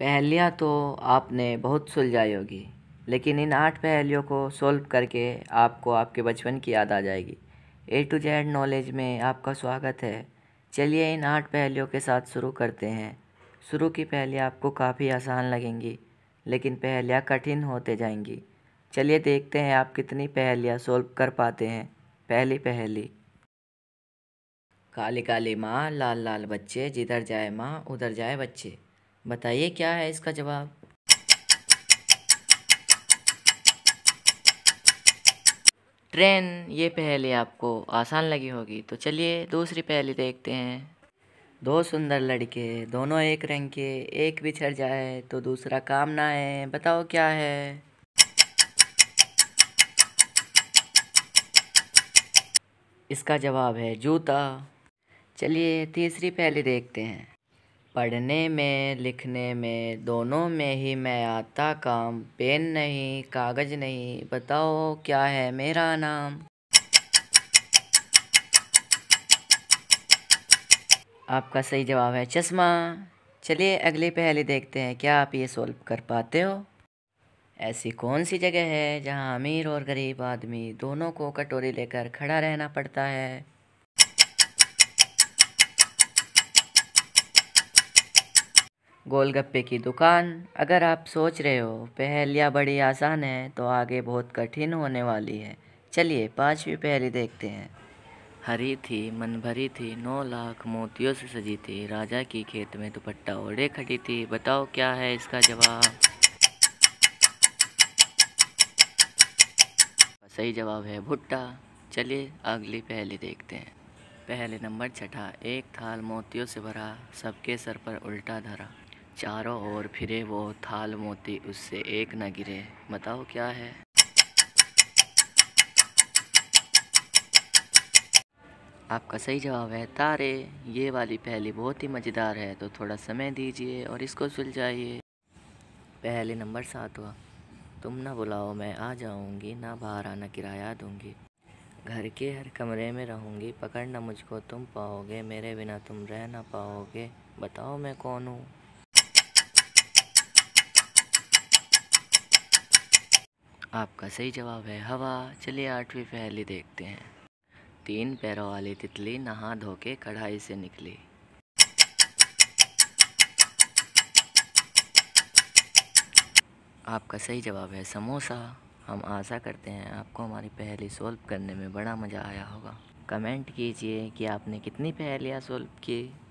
पहेलियाँ तो आपने बहुत सुलझाई होगी लेकिन इन आठ पहेलियों को सोल्व करके आपको आपके बचपन की याद आ जाएगी ए टू जेड नॉलेज में आपका स्वागत है चलिए इन आठ पहेलियों के साथ शुरू करते हैं शुरू की पहेलियाँ आपको काफ़ी आसान लगेंगी लेकिन पहेलियाँ कठिन होते जाएंगी चलिए देखते हैं आप कितनी पहेलियाँ सोल्व कर पाते हैं पहली पहेली काली काली माँ लाल लाल बच्चे जिधर जाए माँ उधर जाए बच्चे बताइए क्या है इसका जवाब ट्रेन ये पहले आपको आसान लगी होगी तो चलिए दूसरी पहली देखते हैं दो सुंदर लड़के दोनों एक रंग के एक बिछड़ जाए तो दूसरा काम ना है बताओ क्या है इसका जवाब है जूता चलिए तीसरी पहले देखते हैं पढ़ने में लिखने में दोनों में ही मैं आता काम पेन नहीं कागज नहीं बताओ क्या है मेरा नाम आपका सही जवाब है चश्मा चलिए अगली पहली देखते हैं क्या आप ये सोल्व कर पाते हो ऐसी कौन सी जगह है जहाँ अमीर और गरीब आदमी दोनों को कटोरी लेकर खड़ा रहना पड़ता है गोलगप्पे की दुकान अगर आप सोच रहे हो पहलियाँ बड़ी आसान है तो आगे बहुत कठिन होने वाली है चलिए पांचवी पहली देखते हैं हरी थी मन भरी थी नौ लाख मोतियों से सजी थी राजा की खेत में दुपट्टा ओढ़े खड़ी थी बताओ क्या है इसका जवाब सही जवाब है भुट्टा चलिए अगली पहली देखते हैं पहले नंबर छठा एक थाल मोतियों से भरा सबके सर पर उल्टा धरा चारों ओर फिरे वो थाल मोती उससे एक न गिरे बताओ क्या है आपका सही जवाब है तारे ये वाली पहली बहुत ही मज़ेदार है तो थोड़ा समय दीजिए और इसको सुलझाइए पहले नंबर सातवा तुम ना बुलाओ मैं आ जाऊंगी ना बाहर आना किराया दूंगी घर के हर कमरे में रहूंगी पकड़ना मुझको तुम पाओगे मेरे बिना तुम रह ना पाओगे बताओ मैं कौन हूँ आपका सही जवाब है हवा चलिए आठवीं पहेली देखते हैं तीन पैरों वाली तितली नहा धो के कढ़ाई से निकली आपका सही जवाब है समोसा हम आशा करते हैं आपको हमारी पहेली सोल्व करने में बड़ा मज़ा आया होगा कमेंट कीजिए कि आपने कितनी पहेलियाँ सोल्व की